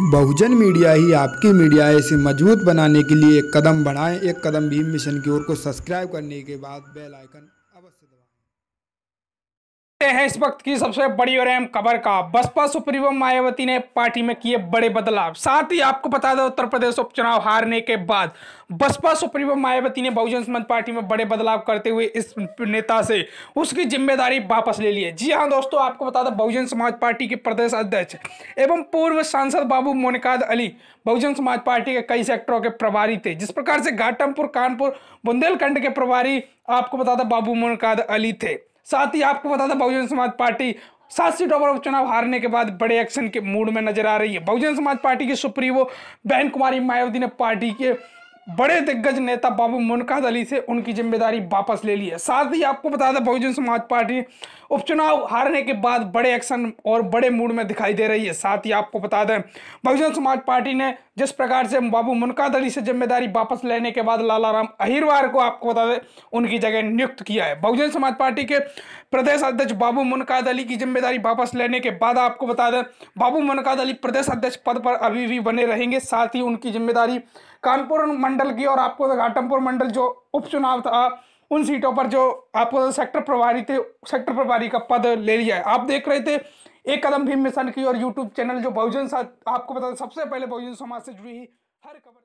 बहुजन media ही आपकी media इसे मजबूत बनाने के लिए एक कदम बढ़ाएं एक कदम भीम मिशन की ओर को सब्सक्राइब करने के बाद बेल आइकन अवश्य दबाएं हैं इस वक्त की सबसे बड़ी और अहम खबर का बसपा सुप्रीमो मायावती ने पार्टी में किए बड़े बदलाव साथ ही आपको बता दें उत्तर प्रदेश उपचुनाव हारने के बाद बसपा सुप्रीमो मायावती ने बहुजन समाज पार्टी में बड़े बदलाव करते हुए इस नेता से उसकी जिम्मेदारी वापस ले ली है जी हाँ दोस्तों आपको बता दें बहुजन समाज पार्टी के प्रदेश अध्यक्ष एवं पूर्व सांसद बाबू मोनिकाद अली बहुजन समाज पार्टी के कई सेक्टरों के प्रभारी थे जिस प्रकार से घाटमपुर कानपुर बुंदेलखंड के प्रभारी आपको बता दें बाबू मोनिकाद अली थे साथ ही आपको बता दें बहुजन समाज पार्टी सात सीटों पर उपचुनाव हारने के बाद बड़े एक्शन के मूड में नजर आ रही है बहुजन समाज पार्टी की सुप्रीमो बहन कुमारी मायावती ने पार्टी के बड़े दिग्गज नेता बाबू मुनकाद अली से उनकी जिम्मेदारी वापस ले ली है साथ ही आपको बता दें बहुजन समाज पार्टी उपचुनाव हारने के बाद बड़े एक्शन और बड़े मूड में दिखाई दे रही है साथ ही आपको बता दें बहुजन समाज पार्टी ने जिस प्रकार से बाबू मुनकाद अली से जिम्मेदारी वापस लेने के बाद लालाराम अहिरवार को आपको बता दें उनकी जगह नियुक्त किया है बहुजन समाज पार्टी के प्रदेश अध्यक्ष बाबू मुनकाद अली की जिम्मेदारी वापस लेने के बाद आपको बता दें बाबू मुनकाद अली प्रदेश अध्यक्ष पद पर अभी भी बने रहेंगे साथ ही उनकी जिम्मेदारी कानपुर मंडल की और आपको घाटमपुर मंडल जो उपचुनाव था उन सीटों पर जो आपको सेक्टर प्रभारी थे सेक्टर प्रभारी का पद ले लिया है आप देख रहे थे एक कदम भीम मिशन की और यूट्यूब चैनल जो बहुजन साथ आपको बता सबसे पहले बहुजन समाज से जुड़ी हर खबर